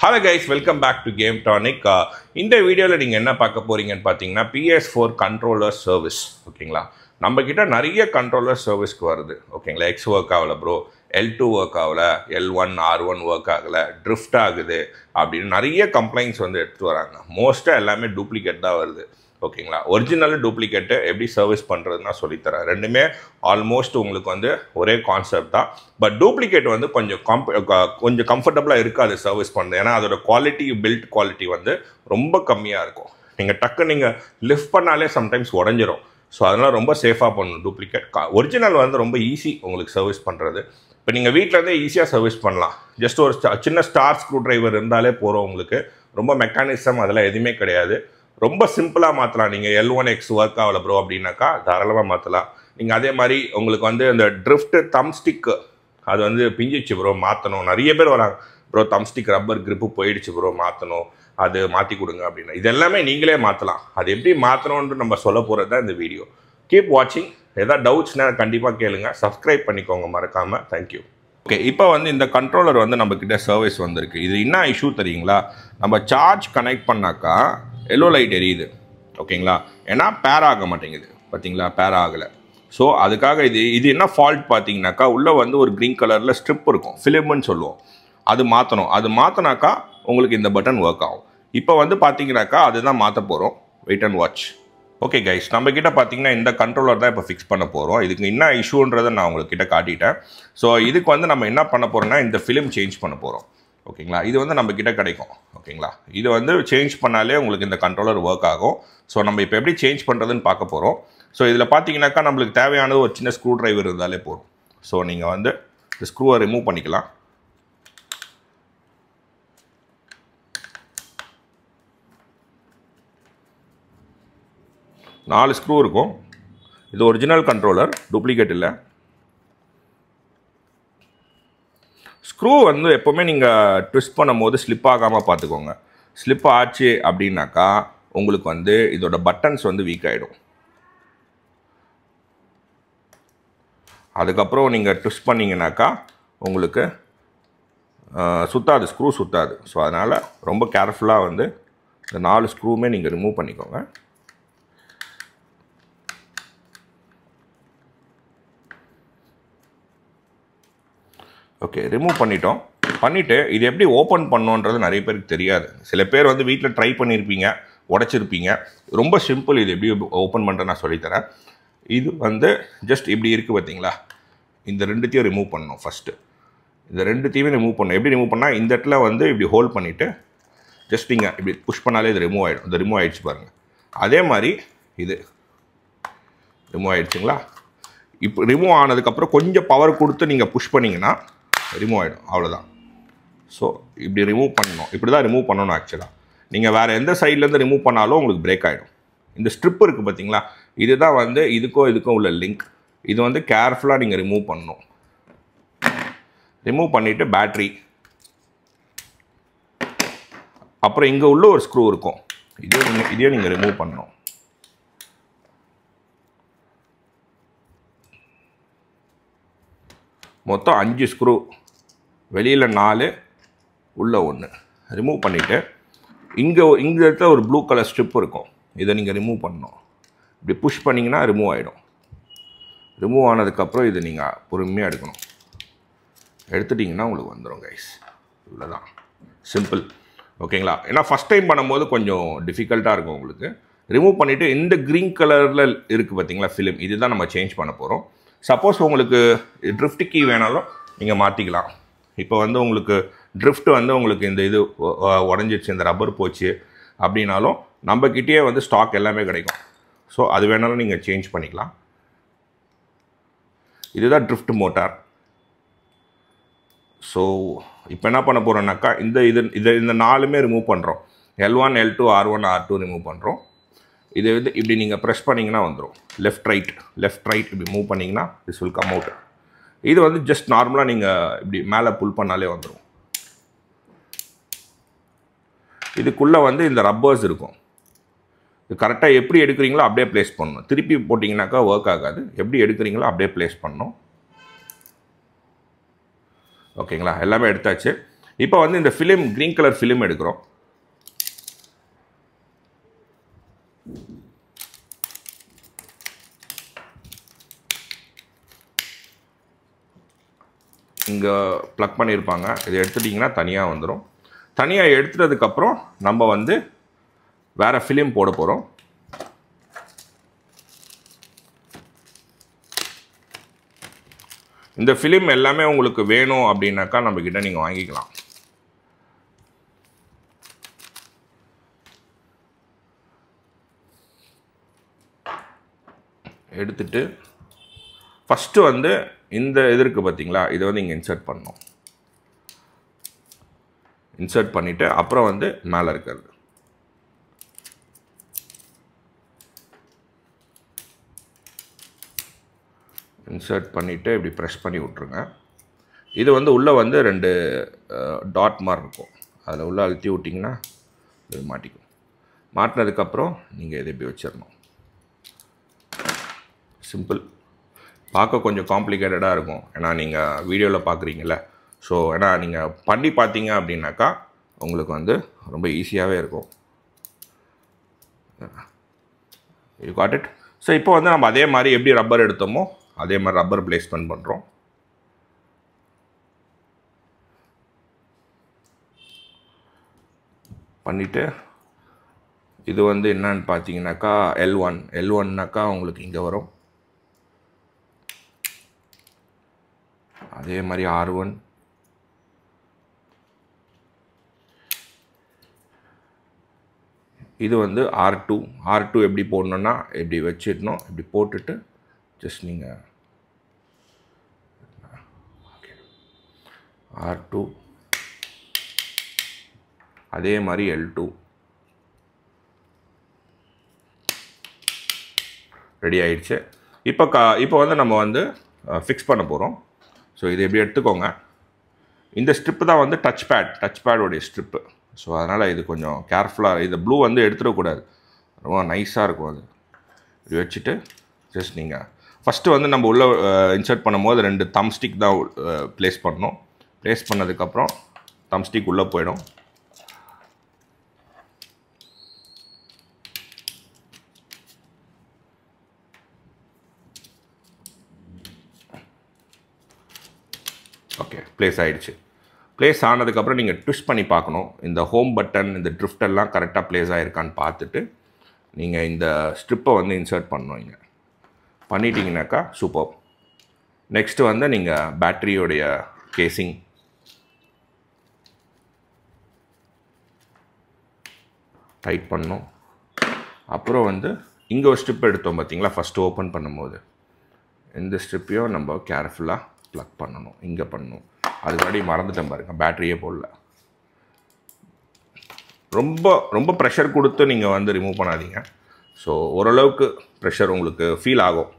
hello guys welcome back to game tonic இந்த வீடியோவில் நீங்கள் என்ன பார்க்க போகிறீங்கன்னு பார்த்தீங்கன்னா பிஎஸ் ஃபோர் கண்ட்ரோலர் சர்வீஸ் ஓகேங்களா நம்மக்கிட்ட நிறைய கண்ட்ரோலர் சர்வீஸ்க்கு வருது ஓகேங்களா எக்ஸ் ஒர்க் ஆகல ப்ரோ எல் டூ ஒர்க் ஆகலை L one R one work ஆகலை ட்ரிஃப்ட் ஆகுது அப்படின்னு நிறைய கம்ப்ளைண்ட்ஸ் வந்து எடுத்துகிட்டு வராங்க மோஸ்ட்டாக எல்லாமே டூப்ளிகேட் தான் வருது ஓகேங்களா ஒரிஜினல் டூப்ளிகேட்டு எப்படி சர்வீஸ் பண்ணுறதுன்னா சொல்லித்தரேன் ரெண்டுமே ஆல்மோஸ்ட் உங்களுக்கு வந்து ஒரே கான்செப்ட் தான் பட் டூப்ளிகேட் வந்து கொஞ்சம் கம்ப கொஞ்சம் கம்ஃபர்டபுளாக இருக்காது சர்வீஸ் பண்ணுறது ஏன்னா அதோடய குவாலிட்டி பில்ட் குவாலிட்டி வந்து ரொம்ப கம்மியாக இருக்கும் நீங்கள் டக்கு நீங்கள் லிஃப்ட் பண்ணாலே சம்டைம்ஸ் உடஞ்சிரும் ஸோ அதெல்லாம் ரொம்ப சேஃபாக பண்ணணும் டூப்ளிகேட் ஒரிஜினல் வந்து ரொம்ப ஈஸி உங்களுக்கு சர்வீஸ் பண்ணுறது இப்போ நீங்கள் இருந்தே ஈஸியாக சர்வீஸ் பண்ணலாம் ஜஸ்ட் ஒரு சின்ன ஸ்டார் ஸ்க்ரூ ட்ரைவர் இருந்தாலே போகிறோம் உங்களுக்கு ரொம்ப மெக்கானிசம் அதெல்லாம் எதுவுமே கிடையாது ரொம்ப சிம்பிளாக மாற்றலாம் நீங்கள் எல் ஒன் எக்ஸ் ஒர்க் ஆகலை ப்ரோ அப்படின்னாக்கா தாராளமாக மாற்றலாம் நீங்கள் அதே மாதிரி உங்களுக்கு வந்து இந்த ட்ரிஃப்ட்டு தம் ஸ்டிக்கு அது வந்து பிஞ்சிச்சு ப்ரோ மாற்றணும் நிறைய பேர் வராங்க bro thumb stick rubber grip போயிடுச்சு ப்ரோ மாற்றணும் அது மாற்றி கொடுங்க அப்படின்னா இது எல்லாமே நீங்களே மாற்றலாம் அது எப்படி மாற்றணும்னு நம்ம சொல்ல போகிறது தான் இந்த வீடியோ கீப் வாட்சிங் ஏதாவது டவுட்ஸ்னால் கண்டிப்பாக கேளுங்க சப்ஸ்கிரைப் பண்ணிக்கோங்க மறக்காமல் தேங்க்யூ ஓகே இப்போ வந்து இந்த கண்ட்ரோலர் வந்து நம்மக்கிட்ட சர்வீஸ் வந்திருக்கு இது என்ன இஷ்யூ தெரியுங்களா நம்ம சார்ஜ் கனெக்ட் பண்ணாக்கா எல்லோ லைட் எரியுது ஓகேங்களா ஏன்னா பேர் ஆக மாட்டேங்குது பார்த்தீங்களா பேர் ஆகலை ஸோ அதுக்காக இது இது என்ன ஃபால்ட் பார்த்தீங்கன்னாக்கா உள்ளே வந்து ஒரு க்ரீன் கலரில் ஸ்ட்ரிப் இருக்கும் ஃபிலிம்னு சொல்லுவோம் அது மாற்றணும் அது மாற்றினாக்கா உங்களுக்கு இந்த பட்டன் ஒர்க் ஆகும் இப்போ வந்து பார்த்தீங்கன்னாக்கா அதுதான் மாற்ற போகிறோம் wait and watch okay guys நம்ம கிட்ட பார்த்தீங்கன்னா இந்த கண்ட்ரோலர் தான் இப்போ ஃபிக்ஸ் பண்ண போகிறோம் இதுக்கு என்ன இஷ்யூன்றதை நான் உங்கள்கிட்ட காட்டிட்டேன் ஸோ இதுக்கு வந்து நம்ம என்ன பண்ண போகிறோம்னா இந்த ஃபிலிம் சேஞ்ச் பண்ண போகிறோம் ஓகேங்களா இது வந்து நம்ம கிட்ட கிடைக்கும் ஓகேங்களா இது வந்து சேஞ்ச் பண்ணாலே உங்களுக்கு இந்த கண்ட்ரோலர் ஒர்க் ஆகும் ஸோ நம்ம இப்போ எப்படி சேஞ்ச் பண்ணுறதுன்னு பார்க்க போகிறோம் ஸோ இதில் பார்த்தீங்கன்னாக்கா நம்மளுக்கு தேவையானது ஒரு சின்ன ஸ்க்ரூ ட்ரைவர் இருந்தாலே போதும் ஸோ நீங்கள் வந்து இந்த ஸ்க்ரூவை ரிமூவ் பண்ணிக்கலாம் நாலு ஸ்க்ரூ இருக்கும் இது ஒரிஜினல் கண்ட்ரோலர் டூப்ளிகேட் இல்லை ஸ்க்ரூ வந்து எப்போவுமே நீங்கள் ட்விஸ்ட் போது ஸ்லிப் ஆகாமல் பார்த்துக்கோங்க ஸ்லிப் ஆச்சு அப்படின்னாக்கா உங்களுக்கு வந்து இதோட பட்டன்ஸ் வந்து வீக் ஆகிடும் அதுக்கப்புறம் நீங்கள் ட்விஸ்ட் பண்ணிங்கனாக்கா உங்களுக்கு சுத்தாது ஸ்க்ரூ சுத்தாது ஸோ அதனால் ரொம்ப கேர்ஃபுல்லாக வந்து இந்த நாலு ஸ்க்ரூவுமே நீங்கள் ரிமூவ் பண்ணிக்கோங்க ஓகே ரிமூவ் பண்ணிட்டோம் பண்ணிவிட்டு இது எப்படி ஓப்பன் பண்ணோன்றது நிறைய பேருக்கு தெரியாது சில பேர் வந்து வீட்டில் ட்ரை பண்ணியிருப்பீங்க உடச்சிருப்பீங்க ரொம்ப சிம்பிள் இது எப்படி ஓப்பன் பண்ணுறேன் நான் சொல்லித்தரேன் இது வந்து ஜஸ்ட் இப்படி இருக்குது பார்த்தீங்களா இந்த ரெண்டுத்தையும் ரிமூவ் பண்ணணும் ஃபஸ்ட்டு இந்த ரெண்டுத்தையுமே ரிமூவ் பண்ணணும் எப்படி ரிமூவ் பண்ணால் இந்த இடத்துல வந்து இப்படி ஹோல்ட் பண்ணிவிட்டு ஜஸ்ட் நீங்கள் இப்படி புஷ் பண்ணாலே இது ரிமூவ் ஆகிடும் இந்த ரிமூவ் ஆகிடுச்சு பாருங்கள் அதே மாதிரி இது ரிமூவ் ஆகிடுச்சிங்களா இப்போ ரிமூவ் ஆனதுக்கப்புறம் கொஞ்சம் பவர் கொடுத்து நீங்கள் புஷ் பண்ணிங்கன்னா ரிமூவ் ஆகிடும் அவ்வளோதான் ஸோ இப்படி ரிமூவ் பண்ணணும் இப்படி தான் ரிமூவ் பண்ணணும் ஆக்சுவலாக நீங்கள் வேறு எந்த சைட்லேருந்து ரிமூவ் பண்ணாலும் உங்களுக்கு பிரேக் ஆகிடும் இந்த ஸ்ட்ரிப் இருக்குது பார்த்தீங்களா தான் வந்து இதுக்கோ இதுக்கோ உள்ள லிங்க் இது வந்து கேர்ஃபுல்லாக நீங்கள் ரிமூவ் பண்ணணும் ரிமூவ் பண்ணிவிட்டு பேட்ரி அப்புறம் இங்கே உள்ள ஒரு ஸ்க்ரூ இருக்கும் இதையும் இதையும் நீங்கள் ரிமூவ் பண்ணணும் மொத்தம் அஞ்சு ஸ்க்ரூ வெளியில் நாலு உள்ளே ஒன்று ரிமூவ் பண்ணிவிட்டு இங்கே இங்கே இடத்துல ஒரு ப்ளூ கலர் ஸ்ட்ரிப் இருக்கும் இதை நீங்கள் ரிமூவ் பண்ணணும் இப்படி புஷ் பண்ணிங்கன்னா ரிமூவ் ஆகிடும் ரிமூவ் ஆனதுக்கப்புறம் இதை நீங்கள் பொறுமையாக எடுக்கணும் எடுத்துட்டிங்கன்னா உங்களுக்கு வந்துடும் கைஸ் இவ்வளோதான் சிம்பிள் ஓகேங்களா ஏன்னா ஃபஸ்ட் டைம் பண்ணும்போது கொஞ்சம் டிஃபிகல்ட்டாக இருக்கும் உங்களுக்கு ரிமூவ் பண்ணிவிட்டு இந்த க்ரீன் கலரில் இருக்குது பார்த்தீங்களா ஃபிலிம் இதுதான் நம்ம சேஞ்ச் பண்ண போகிறோம் சப்போஸ் உங்களுக்கு ட்ரிஃப்ட் கீ வேணாலும் நீங்கள் மாற்றிக்கலாம் இப்போ வந்து உங்களுக்கு ட்ரிஃப்ட் வந்து உங்களுக்கு இந்த இது உடஞ்சிடுச்சு இந்த ரப்பர் போச்சு அப்படின்னாலும் நம்மக்கிட்டேயே வந்து ஸ்டாக் எல்லாமே கிடைக்கும் ஸோ அது வேணாலும் நீங்கள் சேஞ்ச் பண்ணிக்கலாம் இதுதான் ட்ரிஃப்ட் மோட்டார் ஸோ இப்போ என்ன பண்ண போகிறோம்னாக்கா இந்த இது இதை இந்த நாலுமே ரிமூவ் பண்ணுறோம் L one L two R one R two remove பண்ணுறோம் இது வந்து இப்படி நீங்கள் ப்ரெஷ் பண்ணிங்கன்னா வந்துடும் லெஃப்ட் ரைட் லெஃப்ட் ரைட் இப்படி மூவ் பண்ணிங்கன்னா திஸ் வில் கம் அவுட் இது வந்து ஜஸ்ட் நார்மலாக நீங்கள் இப்படி மேலே புல் பண்ணாலே வந்துடும் இதுக்குள்ளே வந்து இந்த ரப்பர்ஸ் இருக்கும் இது கரெக்டாக எப்படி எடுக்கிறீங்களோ அப்படியே ப்ளேஸ் பண்ணணும் திருப்பி போட்டிங்கனாக்கா ஒர்க் ஆகாது எப்படி எடுக்கிறீங்களோ அப்படியே ப்ளேஸ் பண்ணணும் ஓகேங்களா எல்லாமே எடுத்தாச்சு இப்போ வந்து இந்த ஃபிலிம் க்ரீன் கலர் ஃபிலிம் எடுக்கிறோம் இங்கே ப்ளக் பண்ணியிருப்பாங்க இதை எடுத்துட்டிங்கன்னா தனியாக வந்துடும் தனியாக எடுத்துட்டதுக்கப்புறம் நம்ம வந்து வேறு ஃபிலிம் போட போகிறோம் இந்த ஃபிலிம் எல்லாமே உங்களுக்கு வேணும் அப்படின்னாக்கா நம்மக்கிட்ட நீங்கள் வாங்கிக்கலாம் எடுத்துட்டு ஃபஸ்ட்டு வந்து இந்த இது இருக்குது பார்த்தீங்களா இதை வந்து இங்கே இன்சர்ட் பண்ணோம் இன்சர்ட் பண்ணிவிட்டு அப்புறம் வந்து மேலே இருக்கிறது இன்சர்ட் பண்ணிவிட்டு இப்படி ப்ரெஸ் பண்ணி விட்ருங்க இது வந்து உள்ளே வந்து ரெண்டு டாட் மாதிரி இருக்கும் அதில் உள்ளே அழுத்தி விட்டிங்கன்னா இது மாட்டிக்கும் மாட்டினதுக்கப்புறம் நீங்கள் இதை இப்படி வச்சிடணும் சிம்பிள் பார்க்க கொஞ்சம் காம்ப்ளிகேட்டடாக இருக்கும் ஏன்னா நீங்கள் வீடியோவில் பார்க்குறீங்கள ஸோ ஏன்னா நீங்கள் பண்ணி பார்த்தீங்க அப்படின்னாக்கா உங்களுக்கு வந்து ரொம்ப ஈஸியாகவே இருக்கும் காட் இட் ஸோ இப்போ வந்து நம்ம அதே மாதிரி எப்படி ரப்பர் எடுத்தோமோ அதே மாதிரி ரப்பர் பிளேஸ்மெண்ட் பண்ணுறோம் பண்ணிவிட்டு இது வந்து என்னன்னு பார்த்தீங்கன்னாக்கா எல் ஒன் எல் ஒன்னாக்கா உங்களுக்கு இங்கே வரும் அதே மாதிரி ஆர் ஒன் இது வந்து ஆர் டூ ஆர் டூ எப்படி போடணுன்னா எப்படி வச்சிடணும் இப்படி போட்டுட்டு ஜஸ்ட் நீங்கள் ஆர் டூ அதே மாதிரி எல் டூ ரெடி ஆயிடுச்சு இப்போ கா இப்போ வந்து நம்ம வந்து ஃபிக்ஸ் பண்ண போகிறோம் ஸோ இது எப்படி எடுத்துக்கோங்க இந்த ஸ்ட்ரிப்பு தான் வந்து டச் பேட் டச் பேடோடைய ஸ்ட்ரிப்பு ஸோ அதனால் இது கொஞ்சம் கேர்ஃபுல்லாக இது ப்ளூ வந்து எடுத்துடக்கூடாது ரொம்ப நைஸாக இருக்கும் அது இப்படி வச்சுட்டு ஜஸ்ட் நீங்கள் ஃபஸ்ட்டு வந்து நம்ம உள்ளே இன்சர்ட் பண்ணும்போது ரெண்டு தம் ஸ்டிக் தான் ப்ளேஸ் பண்ணணும் ப்ளேஸ் பண்ணதுக்கப்புறம் தம் ஸ்டிக் உள்ளே போயிடும் ஓகே ப்ளேஸ் ஆகிடுச்சு ப்ளேஸ் ஆனதுக்கப்புறம் நீங்கள் ட்விஸ்ட் பண்ணி பார்க்கணும் இந்த ஹோம் பட்டன் இந்த ட்ரிஃப்டெல்லாம் கரெக்டாக ப்ளேஸ் ஆகிருக்கான்னு பார்த்துட்டு நீங்கள் இந்த ஸ்ட்ரிப்பை வந்து இன்சர்ட் பண்ணுவீங்க பண்ணிட்டீங்கனாக்கா சூப்பர் நெக்ஸ்ட்டு வந்து நீங்கள் பேட்டரியோடைய கேசிங் டைட் பண்ணும் அப்புறம் வந்து இங்கே ஒரு ஸ்ட்ரிப் எடுத்தோம் பார்த்தீங்களா ஃபஸ்ட்டு ஓப்பன் பண்ணும்போது இந்த ஸ்ட்ரிப்பையும் நம்ம கேர்ஃபுல்லாக ப்ளக் பண்ணணும் இங்கே பண்ணணும் அது முன்னாடி மறந்துட்டேன் பாருங்கள் பேட்டரியே போடல ரொம்ப ரொம்ப ப்ரெஷர் கொடுத்து நீங்கள் வந்து ரிமூவ் பண்ணாதீங்க ஸோ ஓரளவுக்கு ப்ரெஷர் உங்களுக்கு ஃபீல் ஆகும்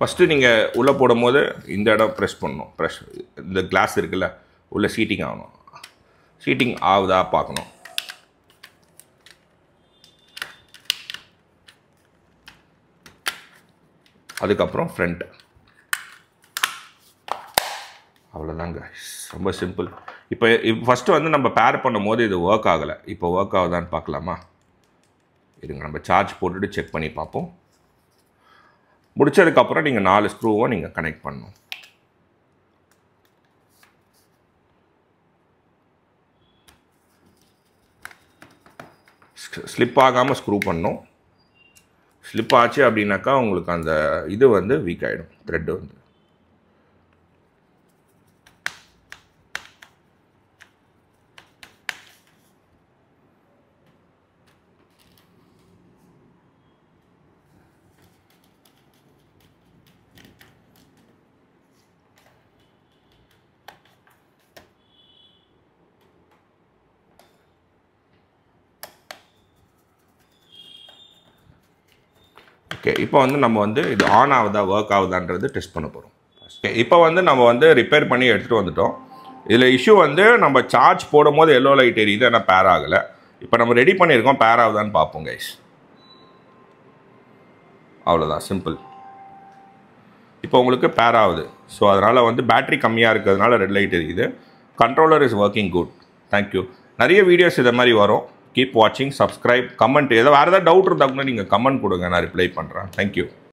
ஃபஸ்ட்டு நீங்கள் உள்ளே போடும் போது இந்த இடம் ப்ரெஸ் பண்ணணும் ப்ரெஷ் இந்த கிளாஸ் இருக்குல்ல உள்ளே சீட்டிங் ஆகணும் சீட்டிங் ஆகுதா பார்க்கணும் அதுக்கப்புறம் ஃப்ரண்ட் அவ்வளோதாங்க ரொம்ப சிம்பிள் இப்போ இப்போ ஃபஸ்ட்டு வந்து நம்ம பேர் பண்ணும் போது இது ஒர்க் ஆகலை இப்போ ஒர்க் ஆகுதான்னு பார்க்கலாமா இதுங்க நம்ம சார்ஜ் போட்டுட்டு செக் பண்ணி பார்ப்போம் முடித்ததுக்கப்புறம் நீங்கள் நாலு ஸ்க்ரூவும் நீங்கள் கனெக்ட் பண்ணணும் ஸ்லிப் ஆகாமல் ஸ்க்ரூ பண்ணோம் ஸ்லிப் ஆச்சு அப்படின்னாக்கா உங்களுக்கு அந்த இது வந்து வீக் ஆகிடும் த்ரெட்டு வந்து ஓகே இப்போ வந்து நம்ம வந்து இது ஆன் ஆகுதா ஒர்க் ஆகுதான்றது டெஸ்ட் பண்ண போகிறோம் ஓகே இப்போ வந்து நம்ம வந்து ரிப்பேர் பண்ணி எடுத்துகிட்டு வந்துட்டோம் இதில் இஷ்யூ வந்து நம்ம சார்ஜ் போடும் போது எல்லோ லைட் எரியுது ஆனால் பேர் ஆகலை இப்போ நம்ம ரெடி பண்ணியிருக்கோம் பேர் ஆகுதான்னு பார்ப்போம் கைஸ் அவ்வளோதான் சிம்பிள் இப்போ உங்களுக்கு பேர் ஆகுது ஸோ அதனால் வந்து பேட்ரி கம்மியாக இருக்கிறதுனால ரெட் லைட் எரியுது controller is working good thank you நிறைய வீடியோஸ் இதை மாதிரி வரும் கீப் வாட்சிங் சப்ஸ்கிரைப் கமெண்ட் ஏதோ வேறு ஏதாவது டவுட் இருந்தால் கூட நீங்கள் கமெண்ட் கொடுங்க நான் ரிப்ளை பண்ணுறேன் தேங்க்யூ